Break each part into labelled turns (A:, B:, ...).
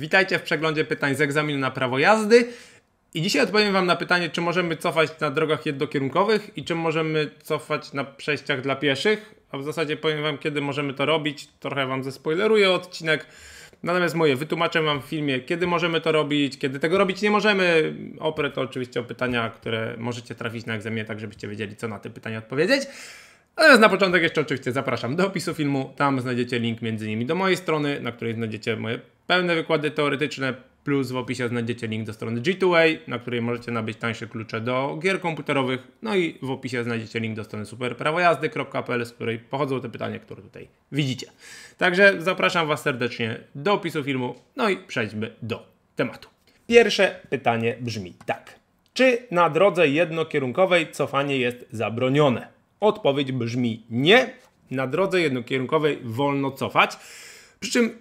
A: Witajcie w przeglądzie pytań z egzaminu na prawo jazdy. I dzisiaj odpowiem Wam na pytanie, czy możemy cofać na drogach jednokierunkowych i czy możemy cofać na przejściach dla pieszych. A w zasadzie powiem Wam, kiedy możemy to robić. Trochę Wam zespoileruję odcinek. Natomiast moje wytłumaczę Wam w filmie, kiedy możemy to robić, kiedy tego robić nie możemy. Oprę to oczywiście o pytania, które możecie trafić na egzaminie, tak żebyście wiedzieli, co na te pytania odpowiedzieć. Natomiast na początek jeszcze oczywiście zapraszam do opisu filmu. Tam znajdziecie link między innymi do mojej strony, na której znajdziecie moje Pełne wykłady teoretyczne plus w opisie znajdziecie link do strony G2A, na której możecie nabyć tańsze klucze do gier komputerowych, no i w opisie znajdziecie link do strony superprawojazdy.pl, z której pochodzą te pytania, które tutaj widzicie. Także zapraszam Was serdecznie do opisu filmu, no i przejdźmy do tematu. Pierwsze pytanie brzmi tak. Czy na drodze jednokierunkowej cofanie jest zabronione? Odpowiedź brzmi nie. Na drodze jednokierunkowej wolno cofać. Przy czym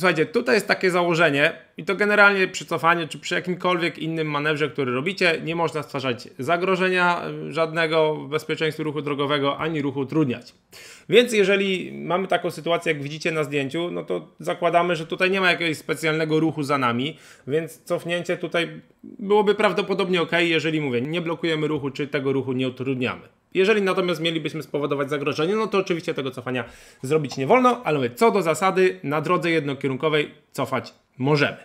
A: Słuchajcie, tutaj jest takie założenie i to generalnie przy cofaniu czy przy jakimkolwiek innym manewrze, który robicie, nie można stwarzać zagrożenia y, żadnego bezpieczeństwu ruchu drogowego ani ruchu utrudniać. Więc jeżeli mamy taką sytuację, jak widzicie na zdjęciu, no to zakładamy, że tutaj nie ma jakiegoś specjalnego ruchu za nami, więc cofnięcie tutaj byłoby prawdopodobnie ok, jeżeli mówię, nie blokujemy ruchu czy tego ruchu nie utrudniamy. Jeżeli natomiast mielibyśmy spowodować zagrożenie, no to oczywiście tego cofania zrobić nie wolno, ale my, co do zasady, na drodze jednokierunkowej cofać możemy.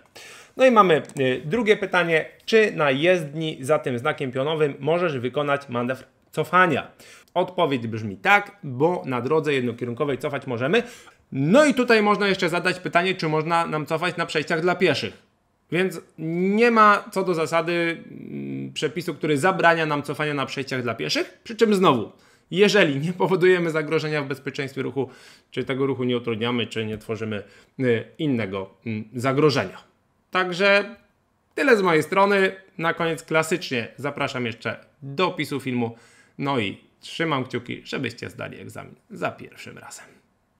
A: No i mamy y, drugie pytanie, czy na jezdni za tym znakiem pionowym możesz wykonać manewr cofania? Odpowiedź brzmi tak, bo na drodze jednokierunkowej cofać możemy. No i tutaj można jeszcze zadać pytanie, czy można nam cofać na przejściach dla pieszych. Więc nie ma co do zasady przepisu, który zabrania nam cofania na przejściach dla pieszych. Przy czym znowu, jeżeli nie powodujemy zagrożenia w bezpieczeństwie ruchu, czy tego ruchu nie utrudniamy, czy nie tworzymy y, innego mm, zagrożenia. Także tyle z mojej strony. Na koniec klasycznie zapraszam jeszcze do opisu filmu. No i trzymam kciuki, żebyście zdali egzamin za pierwszym razem.